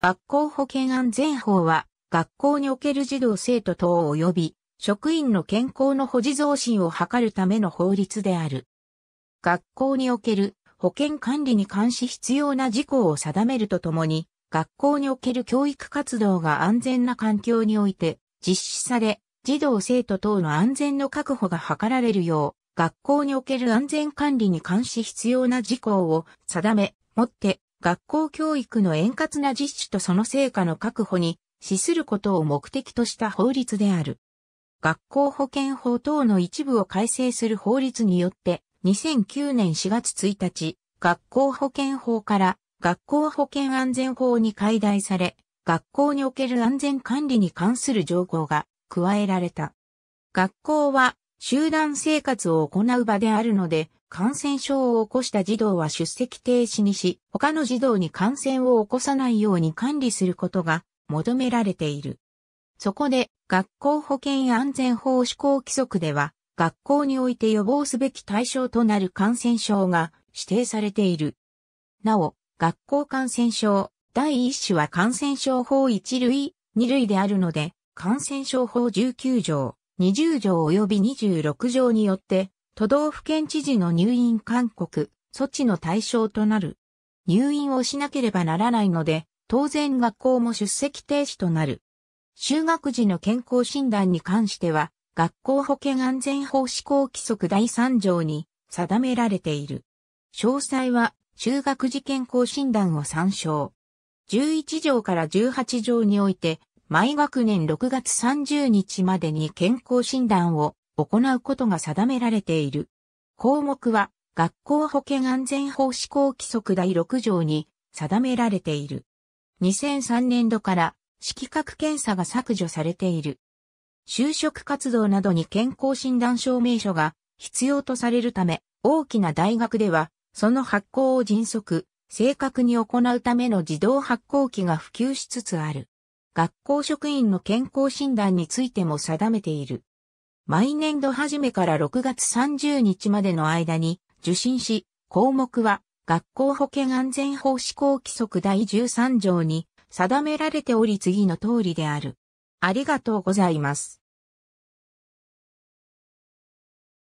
学校保健安全法は、学校における児童生徒等及び職員の健康の保持増進を図るための法律である。学校における保健管理に関し必要な事項を定めるとともに、学校における教育活動が安全な環境において実施され、児童生徒等の安全の確保が図られるよう、学校における安全管理に関し必要な事項を定め、もって学校教育の円滑な実施とその成果の確保に資することを目的とした法律である。学校保健法等の一部を改正する法律によって、2009年4月1日、学校保健法から学校保健安全法に改題され、学校における安全管理に関する条項が加えられた。学校は集団生活を行う場であるので、感染症を起こした児童は出席停止にし、他の児童に感染を起こさないように管理することが求められている。そこで、学校保健安全法施行規則では、学校において予防すべき対象となる感染症が指定されている。なお、学校感染症第一種は感染症法一類、二類であるので、感染症法19条、20条及び26条によって都道府県知事の入院勧告、措置の対象となる。入院をしなければならないので、当然学校も出席停止となる。就学時の健康診断に関しては、学校保健安全法施行規則第3条に定められている。詳細は、就学時健康診断を参照。11条から18条において、毎学年6月30日までに健康診断を行うことが定められている。項目は学校保健安全法施行規則第6条に定められている。2003年度から色覚検査が削除されている。就職活動などに健康診断証明書が必要とされるため、大きな大学では、その発行を迅速、正確に行うための自動発行機が普及しつつある。学校職員の健康診断についても定めている。毎年度初めから6月30日までの間に受診し、項目は学校保健安全法施行規則第13条に定められており次の通りである。ありがとうございます。